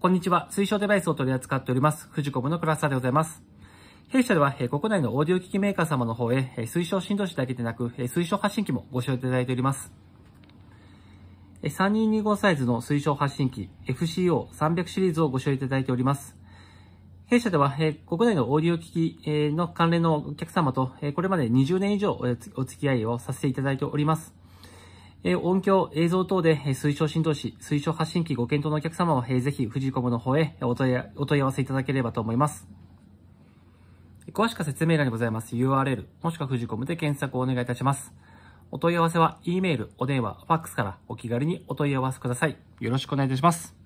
こんにちは。推奨デバイスを取り扱っております、フジコムの倉沢でございます。弊社では、国内のオーディオ機器メーカー様の方へ、推奨振動子だけでなく、推奨発信機もご使用いただいております。3225サイズの推奨発信機 FCO300 シリーズをご使用いただいております。弊社では、国内のオーディオ機器の関連のお客様と、これまで20年以上お付き合いをさせていただいております。え音響、映像等で、え推奨振動し、推奨発信機ご検討のお客様は、えぜひ、富士コムの方へお問い合わせいただければと思います。詳しくは説明欄にございます URL、もしくは富士コムで検索をお願いいたします。お問い合わせは、E メール、お電話、ファックスからお気軽にお問い合わせください。よろしくお願いいたします。